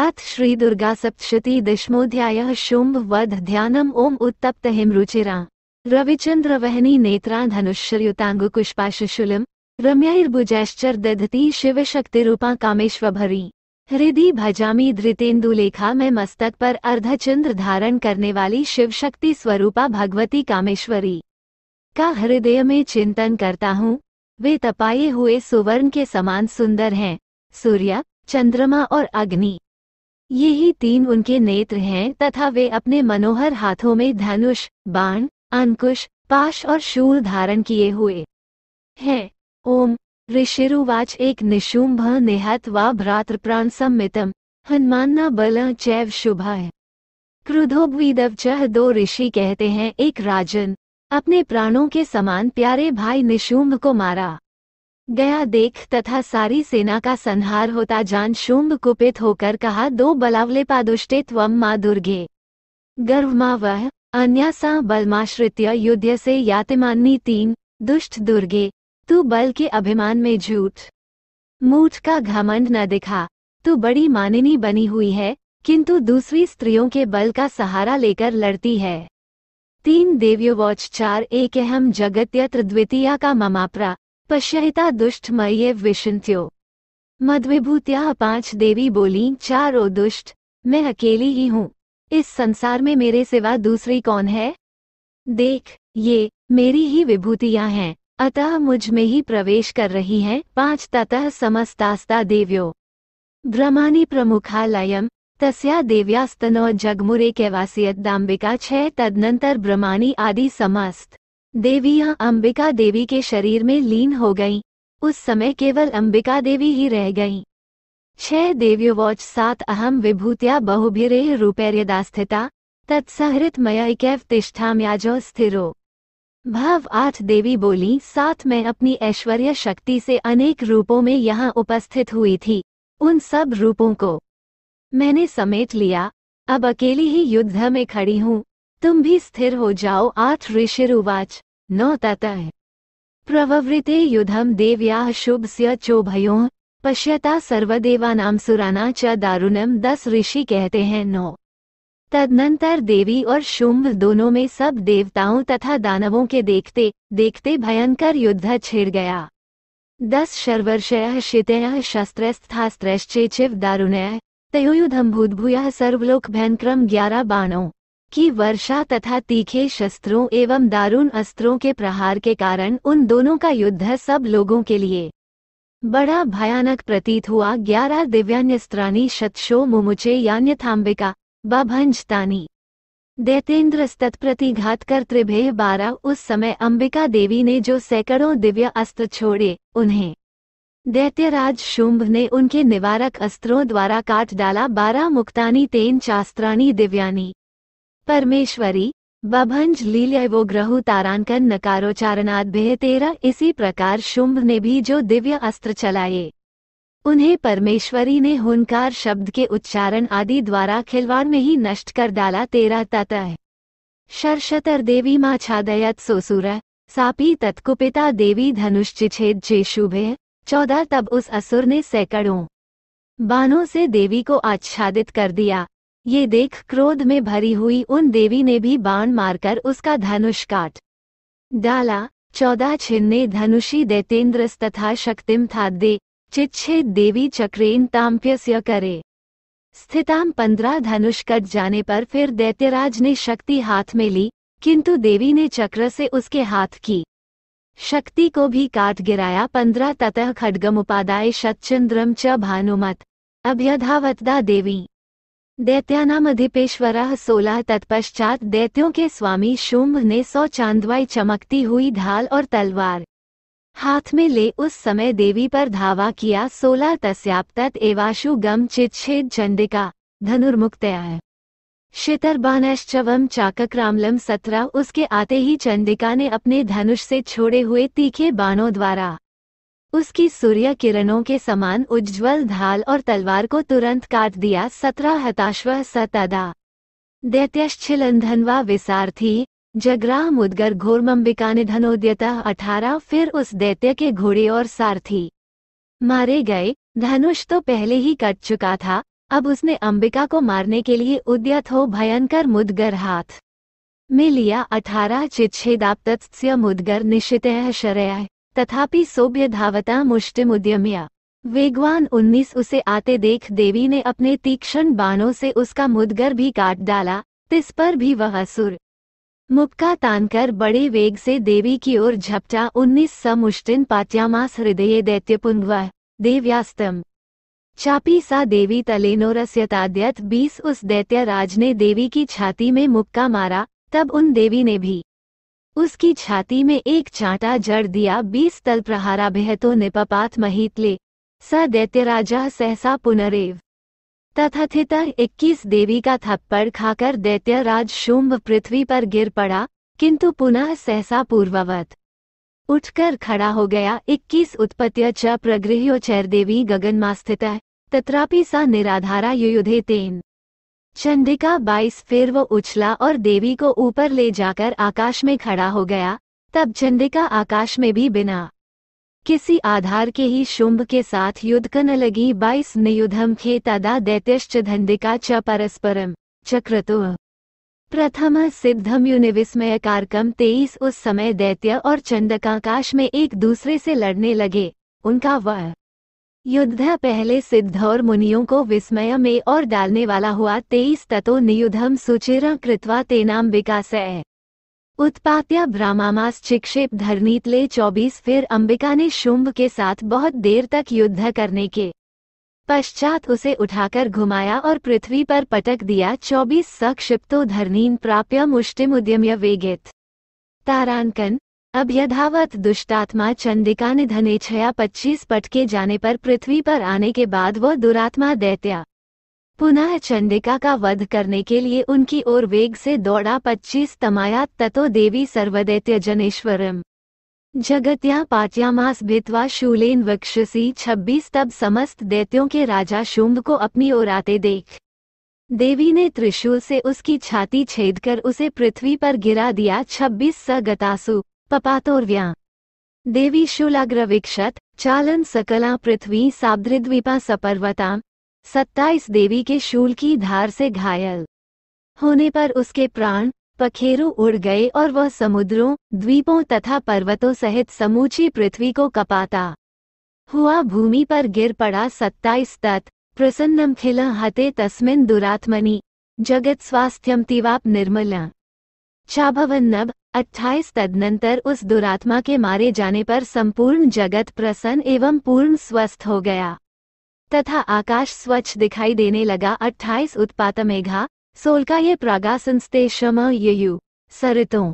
अथ श्री दुर्गा सप्तशती दशमोध्याय शुंभ वध ध्यानम ओम उत्तप्त हिमरुचिरा रविचंद्र वहनी नेत्रा धनुष्युतांगुकुष्पाशुशूलम रम्यैर्भुजैश्चर दधती शिव शिवशक्तिरूपा कामेश्वरी हृदय भजामी धृतेन्दुलेखा में मस्तक पर अर्धचंद्र धारण करने वाली शिव शक्ति स्वरूपा भगवती कामेश्वरी का हृदय में चिंतन करता हूँ वे तपाए हुए सुवर्ण के समान सुंदर हैं सूर्य चंद्रमा और अग्नि यही तीन उनके नेत्र हैं तथा वे अपने मनोहर हाथों में धनुष बाण अंकुश पाश और शूल धारण किए हुए हैं ओम ऋषिरुवाच एक निशुंभ निहत व प्राण सम्मितम हनुमान बल चैव शुभा है चह दो ऋषि कहते हैं एक राजन अपने प्राणों के समान प्यारे भाई निशुंभ को मारा गया देख तथा सारी सेना का संहार होता जान शुंभ कुपित होकर कहा दो बलावले पादुष्टे त्व माँ दुर्गे माँ वह अन्यासा बलमाश्रित्य युद्ध से यातिमानी तीन दुष्ट दुर्गे तू बल के अभिमान में झूठ मूठ का घमंड न दिखा तू बड़ी मानिनी बनी हुई है किंतु दूसरी स्त्रियों के बल का सहारा लेकर लड़ती है तीन देव्योवॉच चार एक अहम जगत्यत्र द्वितीया का ममाप्रा पश्यता दुष्ट मये विशंत्यो मद्विभूत्या पांच देवी बोली चार ओ दुष्ट मैं अकेली ही हूँ इस संसार में मेरे सिवा दूसरी कौन है देख ये मेरी ही विभूतियाँ हैं अतः मुझ में ही प्रवेश कर रही हैं पांच ततः समस्तास्ता देव्यो ब्रह्मानी प्रमुखालयम तस्या देव्यास्तनो जगमुरे कैवासियत दाम्बिका छह तदनंतर ब्रह्मानी आदि समस्त देवियां अंबिका देवी के शरीर में लीन हो गईं। उस समय केवल अंबिका देवी ही रह गईं। छह देव्योवॉच सात अहम विभूतिया बहुभिरेह रूपैर्यदास्थिता तत्सहृत तिष्ठा म्याजो स्थिरो भाव आठ देवी बोली साथ में अपनी ऐश्वर्य शक्ति से अनेक रूपों में यहाँ उपस्थित हुई थी उन सब रूपों को मैंने समेट लिया अब अकेली ही युद्ध में खड़ी हूँ तुम भी स्थिर हो जाओ आठ रुवाच न ततः प्रववृते देव्या शुभ से चोभयो पश्यता सर्वदेवानाम सुराना च दारुणम दस ऋषि कहते हैं नौ तदनंतर देवी और शुंभ दोनों में सब देवताओं तथा दानवों के देखते देखते भयंकर युद्ध छिड़ गया दस शर्वर्षय शितय शस्त्रस्थास्त्रश्चेचिव दारुणय तयोयुधम भूतभूय सर्वलोक भयंक्रम ग्यारह बाणों की वर्षा तथा तीखे शस्त्रों एवं दारुण अस्त्रों के प्रहार के कारण उन दोनों का युद्ध सब लोगों के लिए बड़ा भयानक प्रतीत हुआ ग्यारह दिव्यान्यस्त्राणी शतशो मुमुचे यान्यथाम्बिका बभंजतानी दैतेंद्र प्रतिघात कर त्रिभेह बारह उस समय अंबिका देवी ने जो सैकड़ों दिव्य अस्त्र छोड़े उन्हें दैत्यराज शुंभ ने उनके निवारक अस्त्रों द्वारा काट डाला बारह मुक्तानी तेन चास्त्राणी दिव्यानी परमेश्वरी बभंज लील वो ग्रहु तारांकन नकारोचारणाद भेह तेरा इसी प्रकार शुंभ ने भी जो दिव्य अस्त्र चलाए उन्हें परमेश्वरी ने हुनकार शब्द के उच्चारण आदि द्वारा खिलवाड़ में ही नष्ट कर डाला तेरा ततः शर्षतर देवी माँ छादयत सोसुर सापी तत्कुपिता देवी धनुष्चिछेद जे शुभे चौदह तब उस असुर ने सैकड़ों बानों से देवी को आच्छादित कर दिया ये देख क्रोध में भरी हुई उन देवी ने भी बाण मारकर उसका धनुष काट डाला चौदह छिन्ने धनुषी दैतेन्द्र तथा शक्तिम थादे चिच्छेद देवी चक्रेन ताम्प्यस्य करे स्थिताम पंद्रह धनुष कट जाने पर फिर दैत्यराज ने शक्ति हाथ में ली किंतु देवी ने चक्र से उसके हाथ की शक्ति को भी काट गिराया पंद्रह ततः उपादाय सच्चंद्रम च भानुमत अभ्यधावतदा देवी दैत्यानाम अधिपेश्वरः सोलह तत्पश्चात दैत्यों के स्वामी शुंभ ने सौ चांदवाई चमकती हुई ढाल और तलवार हाथ में ले उस समय देवी पर धावा किया सोलह तस्याप्तत एवाशु गम चिच्छेद चंडिका धनुर्मुक्तया शितरबानश्चवम चाकक्रामलम सत्रह उसके आते ही चंडिका ने अपने धनुष से छोड़े हुए तीखे बाणों द्वारा उसकी सूर्य किरणों के समान उज्ज्वल ढाल और तलवार को तुरंत काट दिया सत्रह हताश्व सतदा दैत्यश्चिलंधनवा विसारथी जगराह मुदगर घोरमंबिका निधनोद्यतः अठारह फिर उस दैत्य के घोड़े और सारथी मारे गए धनुष तो पहले ही कट चुका था अब उसने अंबिका को मारने के लिए उद्यत हो भयंकर मुदगर हाथ में लिया अठारह चिच्छेदाप्तस्य मुदगर निशित शरय तथापि सोभ्य धावता उद्यमिया वेगवान उन्नीस उसे आते देख देवी ने अपने तीक्ष्ण बाणों से उसका मुदगर भी काट डाला तिस पर भी वह सुर मुक्का तानकर बड़े वेग से देवी की ओर झपटा उन्नीस स मुष्टिन पाट्यामास हृदय दैत्यपुंग देव्यास्तम चापी सा देवी तलेनोरस्यताद्यत बीस उस दैत्यराज ने देवी की छाती में मुक्का मारा तब उन देवी ने भी उसकी छाती में एक चांटा जड़ दिया बीस तल बेहतो निपपात महितले स दैत्य राजा सहसा पुनरेव तथथित इक्कीस देवी का थप्पड़ खाकर दैत्यराज शुंभ पृथ्वी पर गिर पड़ा किंतु पुनः सहसा पूर्ववत उठकर खड़ा हो गया इक्कीस उत्पत्त्य च प्रगृह्यो चैरदेवी स्थित तत्रापि सा निराधारा युयुधे तेन चंडिका बाईस फिर वो उछला और देवी को ऊपर ले जाकर आकाश में खड़ा हो गया तब चंडिका आकाश में भी बिना किसी आधार के ही शुंभ के साथ युद्ध करने लगी बाईस नियुधम तदा दैत्यश्च धंडिका च परस्परम चक्रतु प्रथम सिद्धम यूनिविस्मय कार्यक्रम तेईस उस समय दैत्य और चंडकाकाश में एक दूसरे से लड़ने लगे उनका वह युद्ध पहले सिद्ध और मुनियों को विस्मय में और डालने वाला हुआ तेईस ततो नियुधम सुचिर कृत्वा तेनाम विकास उत्पात्या ब्रामामास चिक्षेप धरनीतले चौबीस फिर अंबिका ने शुम्भ के साथ बहुत देर तक युद्ध करने के पश्चात उसे उठाकर घुमाया और पृथ्वी पर पटक दिया चौबीस सक्षिप्तो धरनीन प्राप्य मुष्टिमुद्यम्य वेगित तारांकन यथावत दुष्टात्मा चंडिका निधने छया पच्चीस पटके जाने पर पृथ्वी पर आने के बाद वह दुरात्मा दैत्या पुनः चंडिका का वध करने के लिए उनकी ओर वेग से दौड़ा पच्चीस तमाया ततो देवी सर्वदैत्य जनेश्वरम जगत्या मास भित्वा शूलेन वक्षसी छब्बीस तब समस्त दैत्यों के राजा शुम्भ को अपनी ओर आते देख देवी ने त्रिशूल से उसकी छाती छेदकर उसे पृथ्वी पर गिरा दिया छब्बीस स गतासु पपातोर्व्या देवी शूलाग्र विक्षत चालन सकला पृथ्वी साब्रिद्वीपा सपर्वता सत्ताईस देवी के शूल की धार से घायल होने पर उसके प्राण पखेरु उड़ गए और वह समुद्रों द्वीपों तथा पर्वतों सहित समूची पृथ्वी को कपाता हुआ भूमि पर गिर पड़ा सत्ताईस तत् प्रसन्नम खिल हते तस्मिन दुरात्मनि जगत स्वास्थ्यम तिवाप निर्मल चाभवन्नब अट्ठाईस तदनंतर उस दुरात्मा के मारे जाने पर संपूर्ण जगत प्रसन्न एवं पूर्ण स्वस्थ हो गया तथा आकाश स्वच्छ दिखाई देने लगा अट्ठाईस उत्पात मेघा सोलका ये प्रागा संस्ते शम ययु सरितों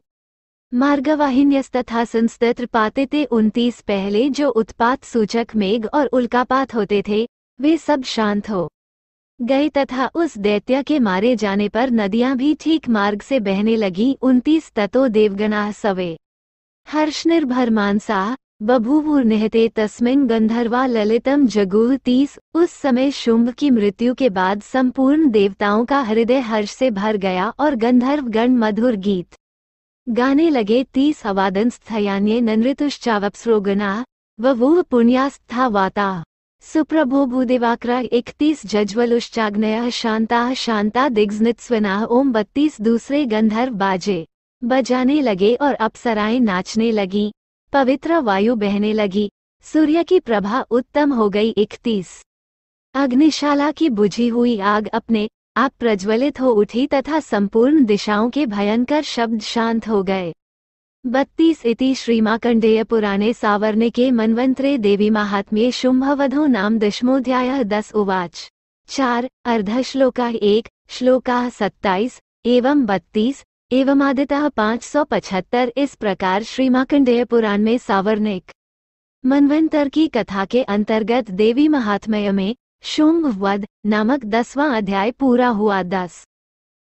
मार्गवाहिन्यस्तथा संस्तत्र पाते थे उनतीस पहले जो उत्पात सूचक मेघ और उल्कापात होते थे वे सब शांत हो गए तथा उस दैत्य के मारे जाने पर नदियां भी ठीक मार्ग से बहने लगी उन्तीस ततो देवगणा सवे हर्ष निर्भर मानसा बभूवुर नेहते तस्मिन गंधर्वा ललितम जगूर तीस उस समय शुंभ की मृत्यु के बाद संपूर्ण देवताओं का हृदय हर्ष से भर गया और गंधर्व गण मधुर गीत गाने लगे तीस अवादन स्थयान्य ननृतुश्चावप्सरोगना व वो पुण्यास्था वाता सुप्रभो भूदेवाक्रा इकतीस जज्वल उश्चाग्नय शांता शांता दिग्जनित स्वनाह ओम बत्तीस दूसरे गंधर्व बाजे बजाने लगे और अप्सराएं नाचने लगीं पवित्र वायु बहने लगी सूर्य की प्रभा उत्तम हो गई इकतीस अग्निशाला की बुझी हुई आग अपने आप प्रज्वलित हो उठी तथा संपूर्ण दिशाओं के भयंकर शब्द शांत हो गए बत्तीस इति श्रीमाकंडेय पुराणे सावरने के मन्वंतरे देवी महात्म्ये शुंभवधो नाम दशमोध्याय दस उवाच चार अर्धश्लोका एक श्लोका सत्ताईस एवं बत्तीस एवं आदितः पाँच सौ पचहत्तर इस प्रकार श्रीमाकंडेय पुराण में सावर्णिक मनवंतर की कथा के अंतर्गत देवी महात्म्य में शुम्भवध नामक दसवां अध्याय पूरा हुआ दस